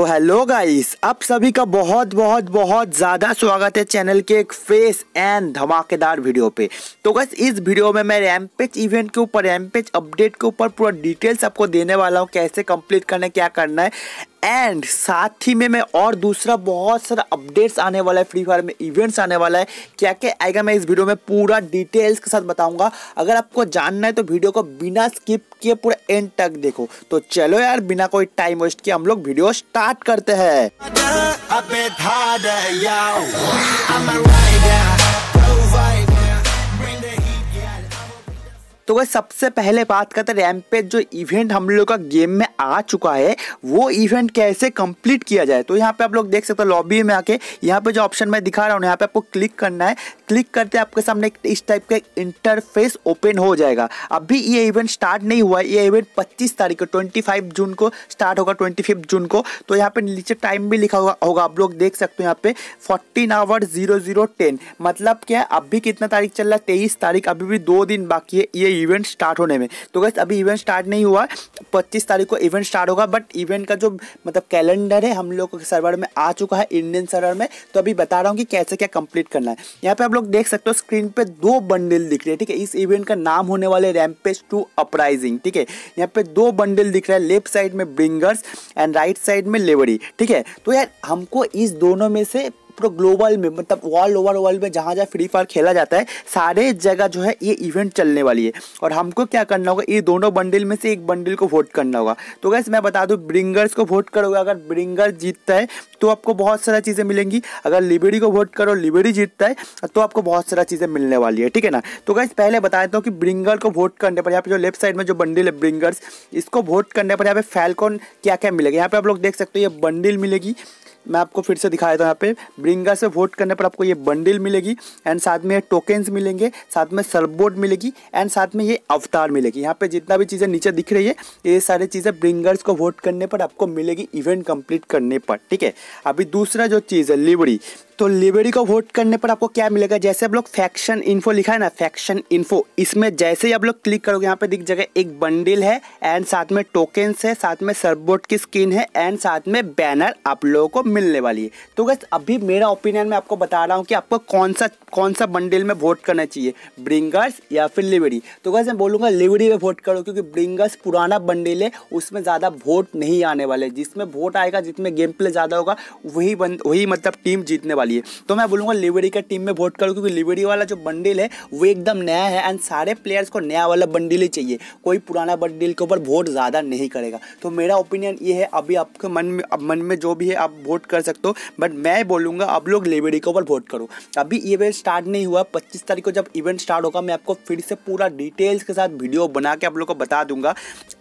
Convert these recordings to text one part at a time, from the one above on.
तो hello guys आप सभी का बहुत बहुत बहुत ज़्यादा स्वागत है चैनल के एक फेस एंड धमाकेदार वीडियो पे तो गाइस इस वीडियो में मैं रैमपेज इवेंट के ऊपर रैमपेज अपडेट के ऊपर पूरा डिटेल्स आपको देने वाला हूँ कैसे कंप्लीट करना है क्या करना है एंड साथ ही में मैं और दूसरा बहुत सारा अपडेट्स आने वाला है फ्री फायर में इवेंट्स आने वाला है क्या क्या आएगा मैं इस वीडियो में पूरा डिटेल्स के साथ बताऊंगा अगर आपको जानना है तो वीडियो को बिना स्किप की है पूरा एंड तक देखो तो चलो यार बिना कोई टाइम वेस्ट किए हम लोग वीडियो स्टार्ट करते हैं तो वह सबसे पहले बात करते हैं पे जो इवेंट हम लोग का गेम में आ चुका है वो इवेंट कैसे कंप्लीट किया जाए तो यहाँ पे आप लोग देख सकते हो लॉबी में आके यहाँ पे जो ऑप्शन मैं दिखा रहा हूँ यहाँ पे आपको क्लिक करना है क्लिक करते आपके सामने इस टाइप का इंटरफेस ओपन हो जाएगा अभी ये इवेंट स्टार्ट नहीं हुआ है ये इवेंट पच्चीस तारीख को ट्वेंटी जून को स्टार्ट होगा ट्वेंटी जून को तो यहाँ पे नीचे टाइम भी लिखा हुआ होगा आप लोग देख सकते हो यहाँ पे फोर्टीन आवर टेन मतलब क्या अभी कितना तारीख चल रहा है तेईस तारीख अभी भी दो दिन बाकी है ये इवेंट स्टार्ट होने में तो गैस अभी इवेंट स्टार्ट नहीं हुआ पच्चीस तारीख को इवेंट स्टार्ट होगा बट इवेंट का जो मतलब कैलेंडर है हम लोग के सर्वर में आ चुका है इंडियन सर्वर में तो अभी बता रहा हूँ कि कैसे क्या कंप्लीट करना है यहाँ पे आप लोग देख सकते हो स्क्रीन पे दो बंडल दिख रहे हैं ठीक है इस इवेंट का नाम होने वाले रैमपेज टू अपराइजिंग ठीक है यहाँ पे दो बंडल दिख रहा है लेफ्ट साइड में ब्रिंगर्स एंड राइट साइड में लेवरी ठीक है तो यार हमको इस दोनों में से पूरा ग्लोबल में मतलब ऑल ओवर वर्ल्ड में जहाँ जहाँ फ्री फायर खेला जाता है सारे जगह जो है ये इवेंट चलने वाली है और हमको क्या करना होगा ये दोनों बंडल में से एक बंडल को वोट करना होगा तो गैस मैं बता दूँ ब्रिंगर्स को वोट करोगे अगर ब्रिंगर जीतता है तो आपको बहुत सारा चीज़ें मिलेंगी अगर लिबेडी को वोट करो लिबेडी जीतता है तो आपको बहुत सारा चीज़ें मिलने वाली है ठीक है ना तो गैस पहले बता देता हूँ कि ब्रिंगर को वोट करने पर यहाँ पे जो लेफ्ट साइड में जो बंडल है ब्रिंगर्स इसको वोट करने पर यहाँ पे फैलकॉन क्या क्या मिलेगा यहाँ पे आप लोग देख सकते हो ये बंडल मिलेगी मैं आपको फिर से दिखा देता हूँ यहाँ पे ब्रिंगा से वोट करने पर आपको ये बंडल मिलेगी एंड साथ में टोकेंस मिलेंगे साथ में सरबोर्ड मिलेगी एंड साथ में ये अवतार मिलेगी यहाँ पे जितना भी चीज़ें नीचे दिख रही है ये सारी चीज़ें ब्रिंगर्स को वोट करने पर आपको मिलेगी इवेंट कंप्लीट करने पर ठीक है अभी दूसरा जो चीज़ है लिबड़ी तो लिबेरी को वोट करने पर आपको क्या मिलेगा जैसे आप लोग फैक्शन इन्फो लिखा है ना फैक्शन इन्फो इसमें जैसे ही आप लोग क्लिक करोगे यहाँ पे दिख जाएगा एक बंडल है एंड साथ में टोकेंस है साथ में सर्वबोर्ड की स्किन है एंड साथ में बैनर आप लोगों को मिलने वाली है तो बस अभी मेरा ओपिनियन मैं आपको बता रहा हूँ कि आपको कौन सा कौन सा बंडल में वोट करना चाहिए ब्रिंगर्स या फिर लिबेरी तो बस मैं बोलूँगा लिबेरी में वोट करो क्योंकि ब्रिंगर्स पुराना बंडल है उसमें ज़्यादा वोट नहीं आने वाले जिसमें वोट आएगा जिसमें गेम प्ले ज़्यादा होगा वही वही मतलब टीम जीतने वाली वाली है तो मैं बोलूँगा लिबरी का टीम में वोट करूँ क्योंकि लिबरी वाला जो बंडिल है वो एकदम नया है एंड सारे प्लेयर्स को नया वाला बंडिल ही चाहिए कोई पुराना बंडिल के ऊपर वोट ज़्यादा नहीं करेगा तो मेरा ओपिनियन ये है अभी आपके मन में अब मन में जो भी है आप वोट कर सकते हो बट मैं बोलूँगा आप लोग लिबरी के ऊपर वोट करो अभी इवेंट स्टार्ट नहीं हुआ पच्चीस तारीख को जब इवेंट स्टार्ट होगा मैं आपको फिर से पूरा डिटेल्स के साथ वीडियो बना के आप लोग को बता दूंगा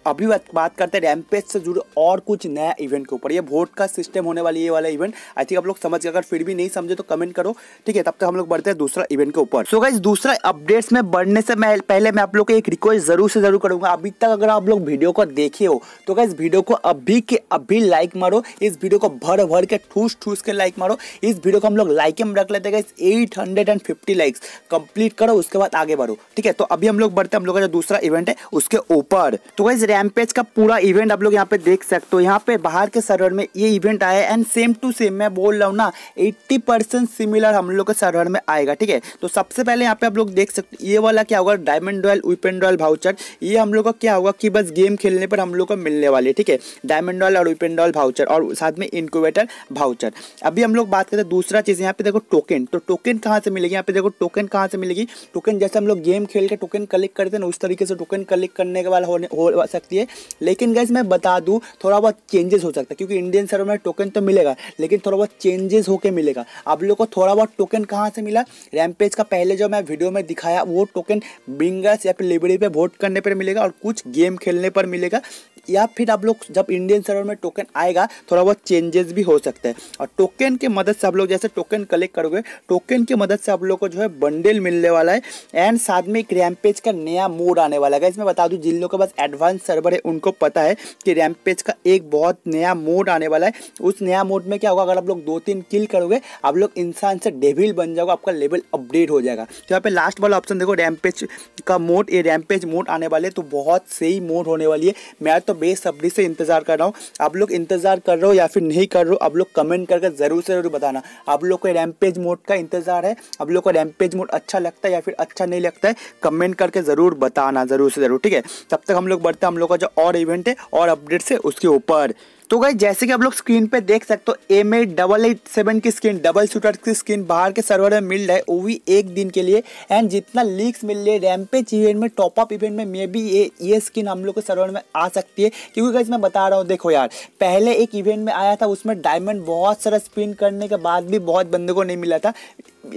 अभी बात करते हैं रैमपेज से जुड़े और कुछ नया इवेंट के ऊपर ये वोट का सिस्टम होने वाली ये वाला इवेंट आई थिंक आप लोग समझ गए अगर फिर भी नहीं समझे तो कमेंट करो ठीक है तब तक हम लोग बढ़ते हैं दूसरा इवेंट के ऊपर सो गाइज दूसरा अपडेट्स में बढ़ने से मैं पहले मैं आप लोग को एक रिक्वेस्ट जरूर से जरूर करूंगा अभी तक अगर आप लोग वीडियो को देखे हो तो गाइज वीडियो को अभी के अभी लाइक मारो इस वीडियो को भर भर के ठूस ठूस के लाइक मारो इस वीडियो को हम लोग लाइक में रख लेते guys eight hundred and fifty likes complete करो उसके बाद आगे बढ़ो ठीक है तो अभी हम लोग बढ़ते हैं हम लोग का जो दूसरा इवेंट है उसके ऊपर तो गाइज रैमपेज का पूरा इवेंट आप लोग यहाँ पे देख सकते हो यहाँ पे बाहर के सर्वर में ये इवेंट आया एंड सेम टू सेम मैं बोल रहा हूँ ना एट्टी पर्सन सिमिलर हम लोग के सर्वर में आएगा ठीक है तो सबसे पहले यहाँ पे आप लोग देख सकते ये वाला क्या होगा diamond royal weapon royal voucher ये हम लोग का क्या होगा कि बस गेम खेलने पर हम लोग को मिलने वाली है ठीक है डायमंड रॉयल और विपेन रॉयल भाउचर और साथ में इंक्यूबेटर भाउचर अभी हम लोग बात करते हैं दूसरा चीज़ यहाँ पे देखो टोकन तो टोकन कहाँ से मिलेगी यहाँ पे देखो टोकन कहाँ से मिलेगी टोकन जैसे हम लोग गेम खेल के टोकन कलेक्ट करते हैं ना उस तरीके से टोकन कलेक्ट करने के बाद हो सकती है लेकिन गैस मैं बता दूँ थोड़ा बहुत चेंजेस हो सकता है क्योंकि इंडियन सर्वर में टोकन तो मिलेगा लेकिन थोड़ा बहुत चेंजेस होकर मिलेगा आप लोग को थोड़ा बहुत टोकन कहाँ से मिला रैमपेज का पहले जो मैं वीडियो में दिखाया वो टोकन बिंगस या फिर लिबरी पे वोट करने पर मिलेगा और कुछ गेम खेलने पर मिलेगा या फिर आप लोग जब इंडियन सर्वर में टोकन आएगा थोड़ा बहुत चेंजेस भी हो सकते हैं और टोकन के मदद से आप लोग जैसे टोकन कलेक्ट करोगे टोकन की मदद से आप लोग को जो है बंडल मिलने वाला है एंड साथ में एक रैमपेज का नया मोड आने वाला है इसमें बता दूँ जिन लोगों के पास एडवांस सर्वर है उनको पता है कि रैमपेज का एक बहुत नया मोड आने वाला है उस नया मोड में क्या होगा अगर आप लोग दो तीन किल करोगे आप लोग इंसान से डेविल बन जाओगे आपका लेवल अपडेट हो जाएगा तो यहाँ पे लास्ट वाला ऑप्शन देखो रैमपेज का मोड ये रैमपेज मोड आने वाले तो बहुत सही मोड होने वाली है मैं तो बेसब्री से इंतज़ार कर रहा हूँ आप लोग इंतज़ार कर रहे हो या फिर नहीं कर रहे हो आप लोग कमेंट करके ज़रूर से ज़रूर बताना आप लोग को रैमपेज मोड का इंतज़ार है आप लोग को रैमपेज मोड अच्छा लगता है या फिर अच्छा नहीं लगता है कमेंट करके ज़रूर बताना ज़रूर से ज़रूर ठीक है तब तक हम लोग बढ़ते हैं हम लोग का जो और इवेंट है और अपडेट्स है उसके ऊपर तो गई जैसे कि आप लोग स्क्रीन पे देख सकते हो M eight double eight seven की स्क्रीन डबल शूटर की स्क्रीन बाहर के सर्वर में मिल रहा है वो भी एक दिन के लिए एंड जितना लीक्स मिल रही है रैमपेज इवेंट में टॉपअप इवेंट में मे बी ये ये स्किन हम लोग के सर्वर में आ सकती है क्योंकि गाइज मैं बता रहा हूँ देखो यार पहले एक इवेंट में आया था उसमें डायमंड बहुत सारा स्पिन करने के बाद भी बहुत बंदे को नहीं मिला था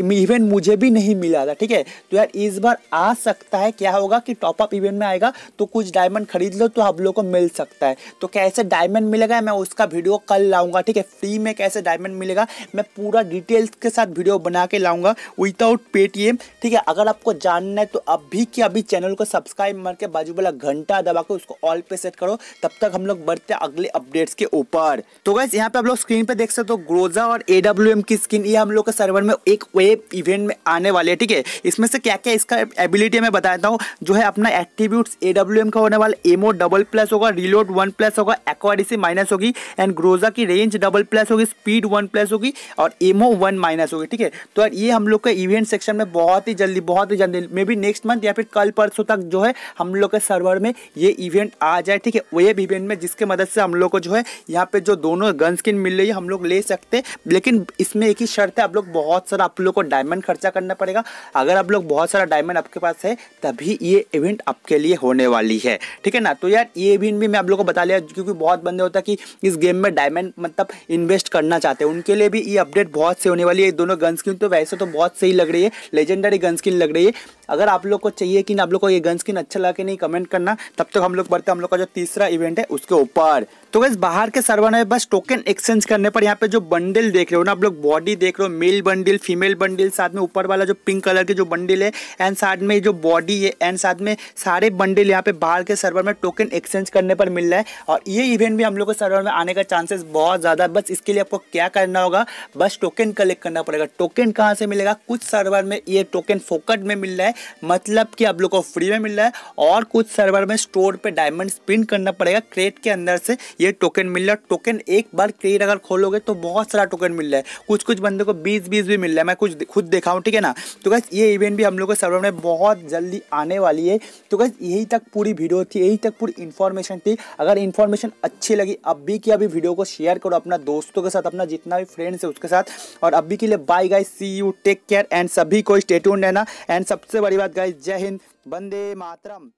इवेंट मुझे भी नहीं मिला था ठीक है तो यार इस बार आ सकता है क्या होगा कि टॉप अप इवेंट में आएगा तो कुछ डायमंड खरीद लो तो आप लोगों को मिल सकता है तो कैसे डायमंड मिलेगा मैं उसका वीडियो कल लाऊंगा ठीक है फ्री में कैसे डायमंड मिलेगा मैं पूरा डिटेल्स के साथ वीडियो बना के लाऊंगा विदाउट पेटीएम ठीक है अगर आपको जानना है तो अभी के अभी चैनल को सब्सक्राइब मार के बाजू वाला घंटा दबा के उसको ऑल पे सेट करो तब तक हम लोग बढ़ते अगले अपडेट्स के ऊपर तो गैस यहाँ पे आप लोग स्क्रीन पर देख सकते हो ग्रोजा और एडब्ल्यू की स्क्रीन ये हम लोग के सर्वर में एक ये इवेंट में आने वाले हैं ठीक है थीके? इसमें से क्या क्या इसका एबिलिटी मैं बताता हूँ जो है अपना एट्रीब्यूट्स ए डब्ल्यू एम का होने वाला एमओ डबल प्लस होगा रिलोड वन प्लस होगा एक्वाडीसी माइनस होगी एंड ग्रोजा की रेंज डबल प्लस होगी स्पीड वन प्लस होगी और एमओ वन माइनस होगी ठीक है तो ये हम लोग का इवेंट सेक्शन में बहुत ही जल्दी बहुत ही जल्दी मे बी नेक्स्ट मंथ या फिर कल परसों तक जो है हम लोग के सर्वर में ये इवेंट आ जाए ठीक है वेब इवेंट में जिसके मदद से हम लोग को जो है यहाँ पे जो दोनों गन स्किन मिल रही है हम लोग ले सकते हैं लेकिन इसमें एक ही शर्त है आप लोग बहुत सारा आप लोग को डायमंड खर्चा करना पड़ेगा अगर आप लोग बहुत सारा डायमंड आपके पास है तभी ये इवेंट आपके लिए होने वाली है ठीक है ना तो यार ये इवेंट भी मैं आप लोग को बता लिया क्योंकि बहुत बंदे होता है कि इस गेम में डायमंड मतलब इन्वेस्ट करना चाहते हैं उनके लिए भी ये अपडेट बहुत से होने वाली है दोनों गन्स की तो वैसे तो बहुत सही लग रही है लेजेंडरी गन्स की लग रही है अगर आप लोग को चाहिए कि आप लोग को ये गन स्किन अच्छा लगा कि नहीं कमेंट करना तब तक हम लोग बढ़ते हम लोग का जो तीसरा इवेंट है उसके ऊपर तो बस बाहर के सर्वर में बस टोकन एक्सचेंज करने पर यहाँ पे जो बंडल देख रहे हो ना आप लोग बॉडी देख रहे हो मेल बंडल फीमेल बंडल साथ में ऊपर वाला जो पिंक कलर के जो बंडल है एंड साथ में जो बॉडी है एंड साथ में सारे बंडल यहाँ पे बाहर के सर्वर में टोकन एक्सचेंज करने पर मिल रहा है और ये इवेंट भी हम लोग के सर्वर में आने का चांसेस बहुत ज़्यादा बस इसके लिए आपको क्या करना होगा बस टोकन कलेक्ट करना पड़ेगा टोकन कहाँ से मिलेगा कुछ सर्वर में ये टोकन फोकट में मिल रहा है मतलब कि आप लोग को फ्री में मिल रहा है और कुछ सर्वर में स्टोर पे डायमंड स्पिन करना पड़ेगा क्रेट के अंदर से ये टोकन मिल रहा है टोकन एक बार क्रेट अगर खोलोगे तो बहुत सारा टोकन मिल रहा है कुछ कुछ बंदे को बीस बीस भी मिल रहा है मैं कुछ खुद देखा हूँ ठीक है ना तो गैस ये इवेंट भी हम लोग के सर्वर में बहुत जल्दी आने वाली है तो कैसे यही तक पूरी वीडियो थी यही तक पूरी इन्फॉर्मेशन थी अगर इन्फॉर्मेशन अच्छी लगी अभी की अभी वीडियो को शेयर करो अपना दोस्तों के साथ अपना जितना भी फ्रेंड्स है उसके साथ और अभी के लिए bye guys see you take care and सभी को स्टेट्यून रहना एंड सबसे बड़ी बात गाइस जय हिंद वंदे मातरम